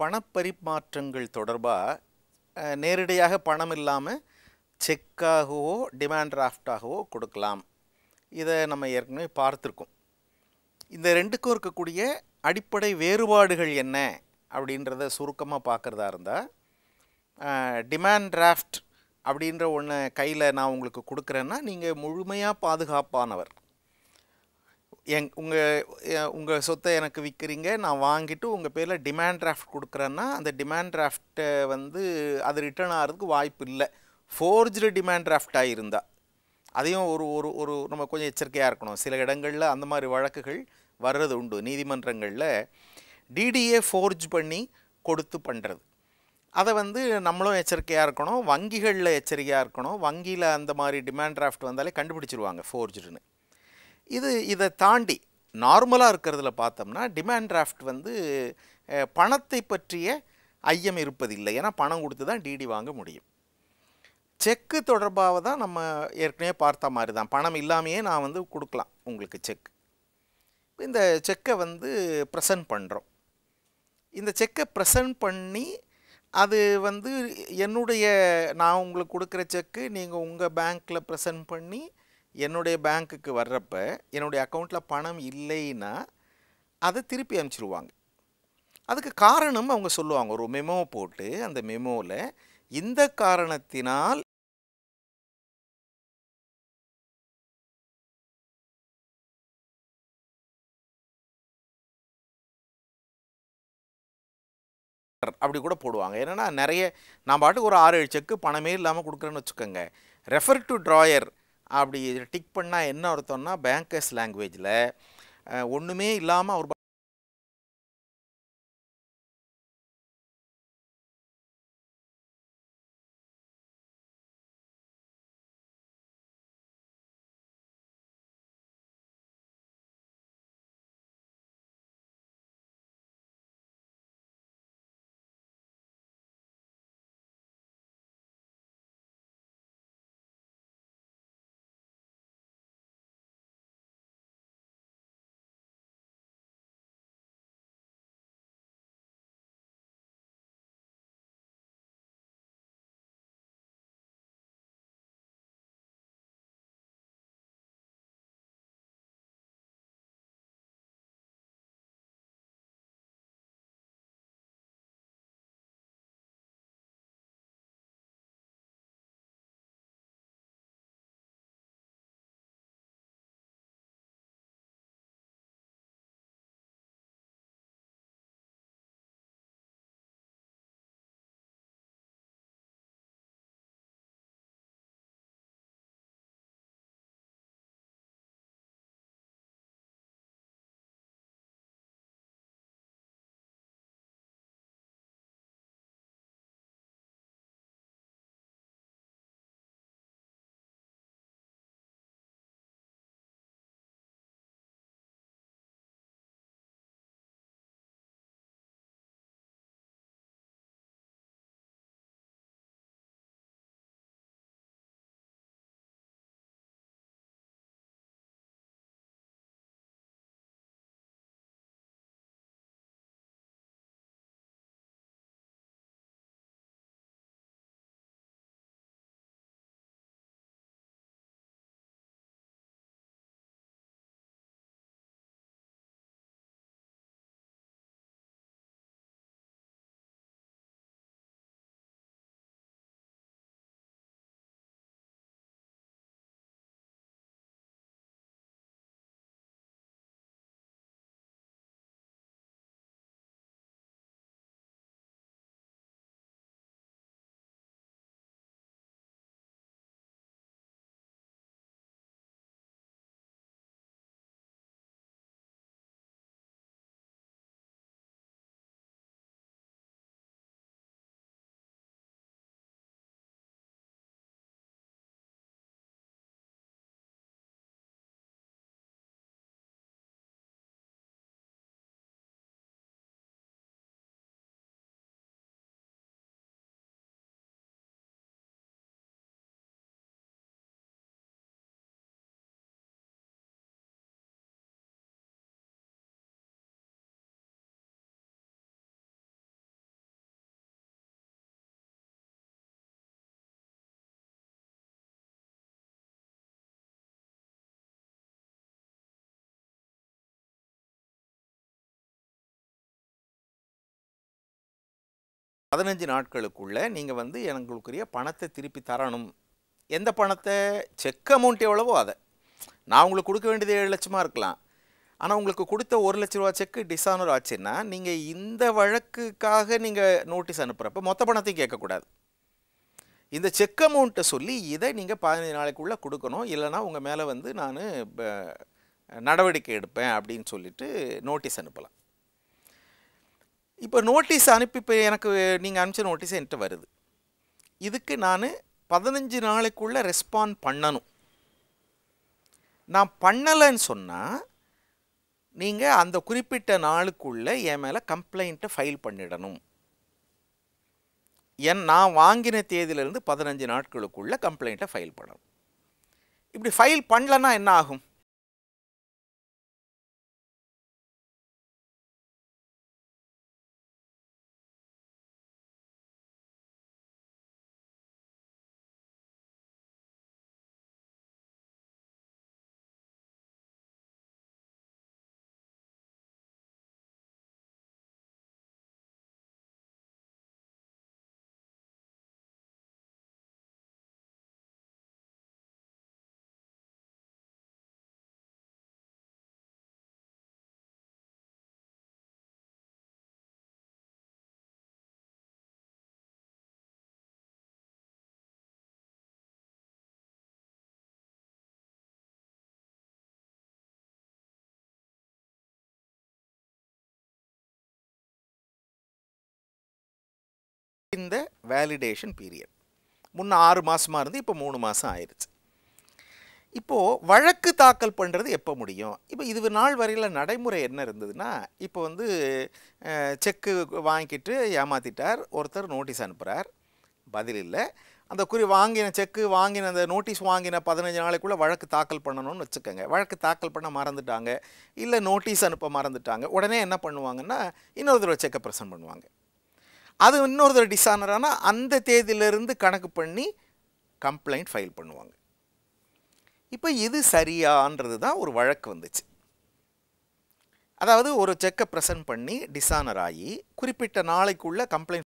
பணப்பரிமாற்றங்கள் தொடர்பாக நேரடியாக பணம் இல்லாமல் செக்காகவோ டிமாண்ட் டிராஃப்டாகவோ கொடுக்கலாம் இதை நம்ம ஏற்கனவே பார்த்துருக்கோம் இந்த ரெண்டுக்கும் இருக்கக்கூடிய அடிப்படை வேறுபாடுகள் என்ன அப்படின்றத சுருக்கமாக பார்க்குறதா இருந்தால் டிமாண்ட் டிராஃப்ட் அப்படின்ற ஒன்று கையில் நான் உங்களுக்கு கொடுக்குறேன்னா நீங்கள் முழுமையாக பாதுகாப்பானவர் எங் உங்கள் உங்கள் சொத்தை எனக்கு விற்கிறீங்க நான் வாங்கிட்டு உங்கள் பேரில் டிமாண்ட் டிராஃப்ட் கொடுக்குறேன்னா அந்த டிமாண்ட் டிராஃப்ட்டை வந்து அது ரிட்டர்ன் ஆகிறதுக்கு வாய்ப்பு இல்லை ஃபோர்ஜு டிமாண்ட் டிராஃப்டாக இருந்தால் அதையும் ஒரு ஒரு ஒரு நம்ம கொஞ்சம் எச்சரிக்கையாக இருக்கணும் சில இடங்களில் அந்த மாதிரி வழக்குகள் வர்றது உண்டு நீதிமன்றங்களில் டிடிஏ ஃபோர்ஜ் பண்ணி கொடுத்து பண்ணுறது அதை வந்து நம்மளும் எச்சரிக்கையாக இருக்கணும் வங்கிகளில் எச்சரிக்கையாக இருக்கணும் வங்கியில் அந்த மாதிரி டிமாண்ட் டிராஃப்ட் வந்தாலே கண்டுபிடிச்சிருவாங்க ஃபோர்ஜுன்னு இது இதை தாண்டி நார்மலாக இருக்கிறதுல பார்த்தோம்னா டிமாண்ட் டிராஃப்ட் வந்து பணத்தை பற்றிய ஐயம் இருப்பதில்லை ஏன்னா பணம் கொடுத்து தான் டிடி வாங்க முடியும் செக்கு தொடர்பாக தான் நம்ம ஏற்கனவே பார்த்த மாதிரி தான் பணம் இல்லாமையே நான் வந்து கொடுக்கலாம் உங்களுக்கு செக் இந்த செக்கை வந்து ப்ரெசன்ட் பண்ணுறோம் இந்த செக்கை ப்ரெசன்ட் பண்ணி அது வந்து என்னுடைய நான் உங்களுக்கு கொடுக்குற செக்கு நீங்கள் உங்கள் பேங்க்கில் ப்ரெசன்ட் பண்ணி என்னுடைய பேங்க்குக்கு வர்றப்ப என்னுடைய அக்கௌண்ட்டில் பணம் இல்லைன்னா அதை திருப்பி அனுப்பிச்சிடுவாங்க அதுக்கு காரணம் அவங்க சொல்லுவாங்க ஒரு மெமோ போட்டு அந்த மெமோவில் இந்த காரணத்தினால் அப்படி கூட போடுவாங்க என்னென்னா நிறைய நான் பாட்டுக்கு ஒரு ஆறு ஏழு செக்கு பணமே இல்லாமல் கொடுக்குறேன்னு வச்சுக்கோங்க ரெஃபர் டு ட்ராயர் அப்படி டிக் பண்ணால் என்ன அர்த்தம்னா பேங்கர்ஸ் லாங்குவேஜில் ஒன்றுமே இல்லாமல் அவர் பதினஞ்சு நாட்களுக்குள்ளே நீங்கள் வந்து எங்களுக்குரிய பணத்தை திருப்பி தரணும் எந்த பணத்தை செக் அமௌண்ட் எவ்வளவோ அதை நான் உங்களுக்கு கொடுக்க வேண்டியது ஏழு லட்சமாக இருக்கலாம் ஆனால் உங்களுக்கு கொடுத்த ஒரு லட்ச ரூபா செக்கு டிஸானர் ஆச்சுன்னா நீங்கள் இந்த வழக்குக்காக நீங்கள் நோட்டீஸ் அனுப்புகிறப்ப மொத்த பணத்தையும் கேட்கக்கூடாது இந்த செக் அமௌண்ட்டை சொல்லி இதை நீங்கள் பதினஞ்சு நாளைக்குள்ளே கொடுக்கணும் இல்லைனா உங்கள் மேலே வந்து நான் நடவடிக்கை எடுப்பேன் அப்படின்னு சொல்லிட்டு நோட்டீஸ் அனுப்பலாம் இப்போ நோட்டீஸ் அனுப்பி இப்போ எனக்கு நீங்கள் அனுப்பிச்ச நோட்டீஸ் என்கிட்ட வருது இதுக்கு நான் பதினஞ்சு நாளைக்குள்ளே ரெஸ்பாண்ட் பண்ணணும் நான் பண்ணலைன்னு சொன்னால் நீங்கள் அந்த குறிப்பிட்ட நாளுக்குள்ளே என் மேலே கம்ப்ளைண்ட்டை ஃபைல் பண்ணிடணும் என் நான் வாங்கின தேதியிலேருந்து பதினஞ்சு நாட்களுக்குள்ளே கம்ப்ளைண்ட்டை ஃபைல் பண்ணணும் இப்படி ஃபைல் பண்ணலன்னா என்ன ஆகும் இந்த வேலிடேஷன் பீரியட் முன்ன ஆறு மாதமாக இருந்து இப்போ மூணு மாதம் ஆயிடுச்சு இப்போது வழக்கு தாக்கல் பண்ணுறது எப்போ முடியும் இப்போ இது நாள் வரையில் நடைமுறை என்ன இருந்ததுன்னா இப்போ வந்து செக்கு வாங்கிட்டு ஏமாற்றிட்டார் ஒருத்தர் நோட்டீஸ் அனுப்புகிறார் பதில் இல்லை அந்த குறி வாங்கின செக்கு வாங்கின அந்த நோட்டீஸ் வாங்கின பதினஞ்சு நாளைக்குள்ளே வழக்கு தாக்கல் பண்ணணும்னு வச்சுக்கோங்க வழக்கு தாக்கல் பண்ண மறந்துட்டாங்க இல்லை நோட்டீஸ் அனுப்ப மறந்துட்டாங்க உடனே என்ன பண்ணுவாங்கன்னா இன்னொரு தடவை செக்கை ப்ரெசன்ட் பண்ணுவாங்க அது இன்னொருத்தர் தடவை டிஸானரானால் அந்த தேதியிலிருந்து கணக்கு பண்ணி கம்ப்ளைண்ட் ஃபைல் பண்ணுவாங்க இப்போ இது சரியான்றது தான் ஒரு வழக்கு வந்துச்சு அதாவது ஒரு செக்கை ப்ரெசன்ட் பண்ணி டிசானர் ஆகி குறிப்பிட்ட நாளைக்குள்ளே கம்ப்ளைண்ட்